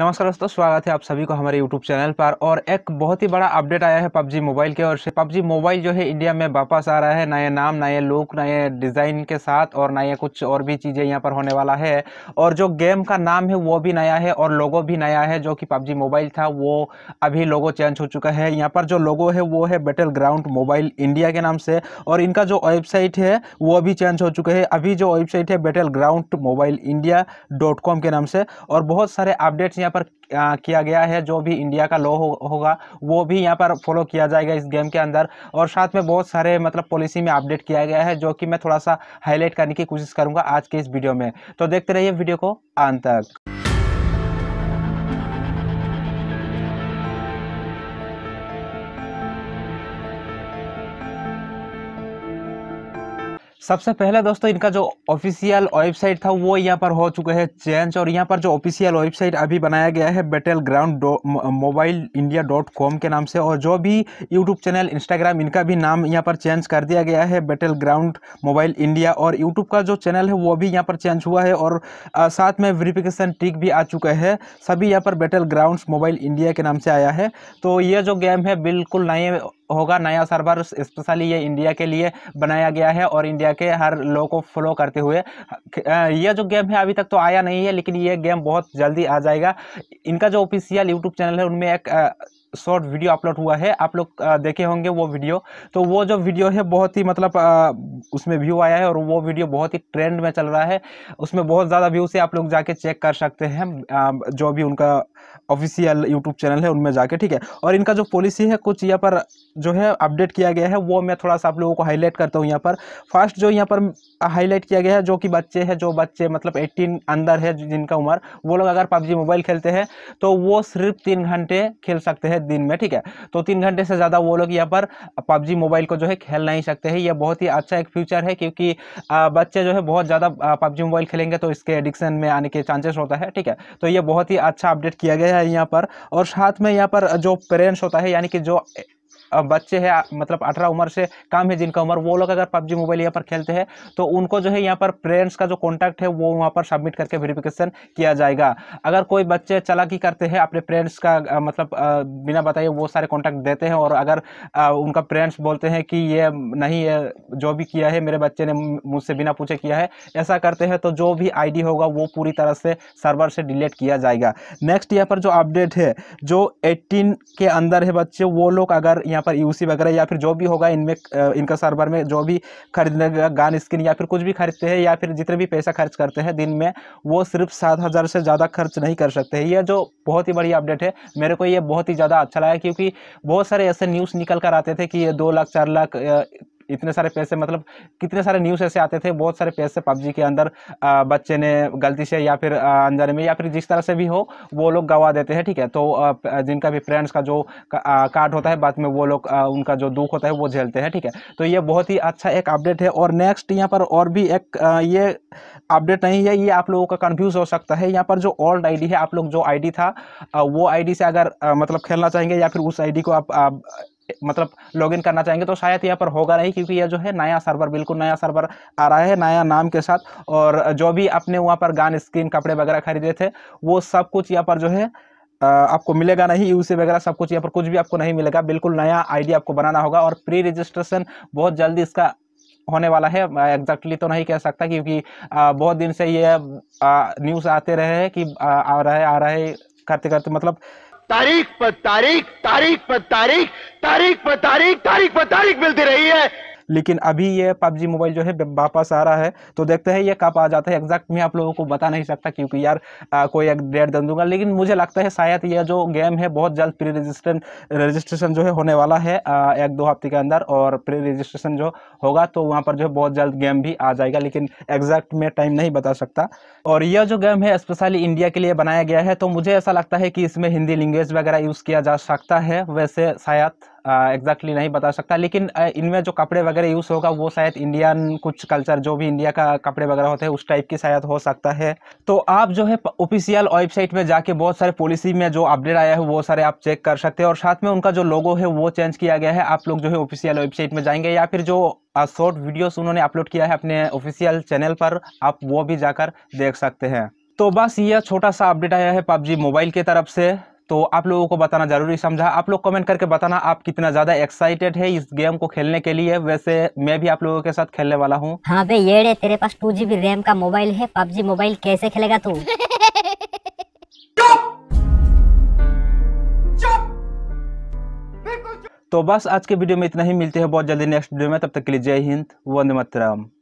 नमस्कार दोस्तों स्वागत है आप सभी को हमारे YouTube चैनल पर और एक बहुत ही बड़ा अपडेट आया है PUBG मोबाइल के ओर से PUBG मोबाइल जो है इंडिया में वापस आ रहा है नए नाम नए लुक नए डिज़ाइन के साथ और नए कुछ और भी चीज़ें यहाँ पर होने वाला है और जो गेम का नाम है वो भी नया है और लोगो भी नया है जो कि PUBG मोबाइल था वो अभी लोगो चेंज हो चुका है यहाँ पर जो लोगो है वो है बैटल ग्राउंड मोबाइल इंडिया के नाम से और इनका जो वेबसाइट है वो भी चेंज हो चुका है अभी जो वेबसाइट है battle ground mobile India dot com के नाम से और बहुत सारे अपडेट्स यहाँ यहाँ पर आ, किया गया है जो भी इंडिया का लॉ हो, होगा वो भी यहाँ पर फॉलो किया जाएगा इस गेम के अंदर और साथ में बहुत सारे मतलब पॉलिसी में अपडेट किया गया है जो कि मैं थोड़ा सा हाईलाइट करने की कोशिश करूँगा आज के इस वीडियो में तो देखते रहिए वीडियो को अंत तक सबसे पहले दोस्तों इनका जो ऑफिशियल वेबसाइट था वो यहाँ पर हो चुका है चेंज और यहाँ पर जो ऑफिशियल वेबसाइट अभी बनाया गया है battle ground mobile India dot com के नाम से और जो भी यूट्यूब चैनल इंस्टाग्राम इनका भी नाम यहाँ पर चेंज कर दिया गया है बेटल ग्राउंड मोबाइल इंडिया और यूट्यूब का जो चैनल है वो भी यहाँ पर चेंज हुआ है और आ, साथ में वेरीफिकेशन ट्रिक भी आ चुका है सभी यहाँ पर बेटल ग्राउंड मोबाइल इंडिया के नाम से आया है तो ये जो गेम है बिल्कुल नए होगा नया सर्वर स्पेशली ये इंडिया के लिए बनाया गया है और इंडिया के हर लोग को फॉलो करते हुए यह जो गेम है अभी तक तो आया नहीं है लेकिन ये गेम बहुत जल्दी आ जाएगा इनका जो ऑफिशियल यूट्यूब चैनल है उनमें एक शॉर्ट वीडियो अपलोड हुआ है आप लोग देखे होंगे वो वीडियो तो वो जो वीडियो है बहुत ही मतलब आ, उसमें व्यू आया है और वो वीडियो बहुत ही ट्रेंड में चल रहा है उसमें बहुत ज़्यादा व्यू से आप लोग जाके चेक कर सकते हैं आ, जो भी उनका ऑफिशियल यूट्यूब चैनल है उनमें जाके ठीक है और इनका जो पॉलिसी है कुछ यहाँ पर जो है अपडेट किया गया है वो मैं थोड़ा सा आप लोगों को हाईलाइट करता हूँ यहाँ पर फर्स्ट जो यहाँ पर हाईलाइट किया गया है जो कि बच्चे हैं जो बच्चे मतलब 18 अंदर है जिनका उम्र वो लोग अगर पबजी मोबाइल खेलते हैं तो वो सिर्फ तीन घंटे खेल सकते हैं है दिन में ठीक है तो तीन घंटे से ज़्यादा वो लोग यहाँ पर पबजी मोबाइल को जो है खेल नहीं सकते हैं यह बहुत ही अच्छा एक फ्यूचर है क्योंकि बच्चे जो है बहुत ज़्यादा पबजी मोबाइल खेलेंगे तो इसके एडिक्शन में आने के चांसेस होता है ठीक है तो यह बहुत ही अच्छा अपडेट किया गया है यहाँ पर और साथ में यहाँ पर जो पेरेंट्स होता है यानी कि जो बच्चे हैं मतलब अठारह उम्र से कम है जिनका उम्र वो लोग अगर पबजी मोबाइल यहाँ पर खेलते हैं तो उनको जो है यहाँ पर पेरेंट्स का जो कॉन्टैक्ट है वो वहाँ पर सबमिट करके वेरिफिकेशन किया जाएगा अगर कोई बच्चे चलाकी करते हैं अपने पेरेंट्स का मतलब बिना बताइए वो सारे कॉन्टैक्ट देते हैं और अगर उनका पेरेंट्स बोलते हैं कि ये नहीं है, जो भी किया है मेरे बच्चे ने मुझसे बिना पूछे किया है ऐसा करते हैं तो जो भी आईडी होगा वो पूरी तरह से सर्वर से डिलीट किया जाएगा नेक्स्ट यहाँ पर जो अपडेट है जो एट्टीन के अंदर है बच्चे वो लोग अगर यहाँ यहाँ पर यूसी वगैरह या फिर जो भी होगा इनमें इनका सर्वर में जो भी खरीदने गान स्किन या फिर कुछ भी खरीदते हैं या फिर जितने भी पैसा खर्च करते हैं दिन में वो सिर्फ सात हज़ार से ज़्यादा खर्च नहीं कर सकते हैं यह जो बहुत ही बड़ी अपडेट है मेरे को ये बहुत ही ज़्यादा अच्छा लगा क्योंकि बहुत सारे ऐसे न्यूज़ निकल कर आते थे कि ये दो लाख चार लाख इतने सारे पैसे मतलब कितने सारे न्यूज़ ऐसे आते थे बहुत सारे पैसे पबजी के अंदर बच्चे ने गलती से या फिर अनजाने में या फिर जिस तरह से भी हो वो लोग गवा देते हैं ठीक है तो जिनका भी फ्रेंड्स का जो कार्ड होता है बाद में वो लोग उनका जो दुख होता है वो झेलते हैं ठीक है तो ये बहुत ही अच्छा एक अपडेट है और नेक्स्ट यहाँ पर और भी एक ये अपडेट नहीं है ये आप लोगों का कन्फ्यूज़ हो सकता है यहाँ पर जो ओल्ड आईडी है आप लोग जो आईडी था वो आईडी से अगर मतलब खेलना चाहेंगे या फिर उस आईडी को आप, आप मतलब लॉगिन करना चाहेंगे तो शायद यहाँ पर होगा नहीं क्योंकि यह जो है नया सर्वर बिल्कुल नया सर्वर आ रहा है नया नाम के साथ और जो भी आपने वहाँ पर गान स्क्रीन कपड़े वगैरह खरीदे थे वो सब कुछ यहाँ पर जो है आपको मिलेगा नहीं यूसी वगैरह सब कुछ यहाँ पर कुछ भी आपको नहीं मिलेगा बिल्कुल नया आईडी आपको बनाना होगा और प्री रजिस्ट्रेशन बहुत जल्दी इसका होने वाला है एग्जैक्टली तो नहीं कह सकता क्योंकि बहुत दिन से ये न्यूज़ आते रहे हैं कि आ रहा है आ रहा है करते करते मतलब तारीख पर तारीख तारीख पर तारीख तारीख पर तारीख तारीख पर तारीख मिलती रही है लेकिन अभी ये पबजी मोबाइल जो है वापस आ रहा है तो देखते हैं ये कब आ जाता है एग्जैक्ट मैं आप लोगों को बता नहीं सकता क्योंकि यार आ, कोई एक डेट दे दूंगा लेकिन मुझे लगता है शायद यह जो गेम है बहुत जल्द प्री रजिस्ट्रेशन रजिस्ट्रेशन जो है होने वाला है आ, एक दो हफ्ते के अंदर और प्री रजिस्ट्रेशन जो होगा तो वहाँ पर जो है बहुत जल्द गेम भी आ जाएगा लेकिन एग्जैक्ट मैं टाइम नहीं बता सकता और यह जो गेम है स्पेशली इंडिया के लिए बनाया गया है तो मुझे ऐसा लगता है कि इसमें हिंदी लैंग्वेज वगैरह यूज़ किया जा सकता है वैसे शायद एग्जैक्टली नहीं बता सकता लेकिन इनमें जो कपड़े वगैरह यूज़ होगा वो शायद इंडियन कुछ कल्चर जो भी इंडिया का कपड़े वगैरह होते हैं उस टाइप की शायद हो सकता है तो आप जो है ऑफिशियल वेबसाइट में जाके बहुत सारे पॉलिसी में जो अपडेट आया है वो सारे आप चेक कर सकते हैं और साथ में उनका जो लोगो है वो चेंज किया गया है आप लोग जो है ऑफिशियल वेबसाइट में जाएंगे या फिर जो शॉर्ट वीडियोस उन्होंने अपलोड किया है अपने ऑफिशियल चैनल पर आप वो भी जाकर देख सकते हैं तो बस यह छोटा सा अपडेट आया है पबजी मोबाइल की तरफ से तो आप लोगों को बताना ज़रूरी समझा आप लोग कमेंट करके बताना आप कितना ज़्यादा एक्साइटेड है इस गेम को खेलने के लिए वैसे मैं भी आप लोगों के साथ खेलने वाला हूँ हाँ बे ये रे तेरे पास टू जीबी रैम का मोबाइल है पबजी मोबाइल कैसे खेलेगा तू तो बस आज के वीडियो में इतना ही मिलते हैं बहुत जल्दी नेक्स्ट वीडियो में तब तक के लिए जय हिंद वंदे मातरम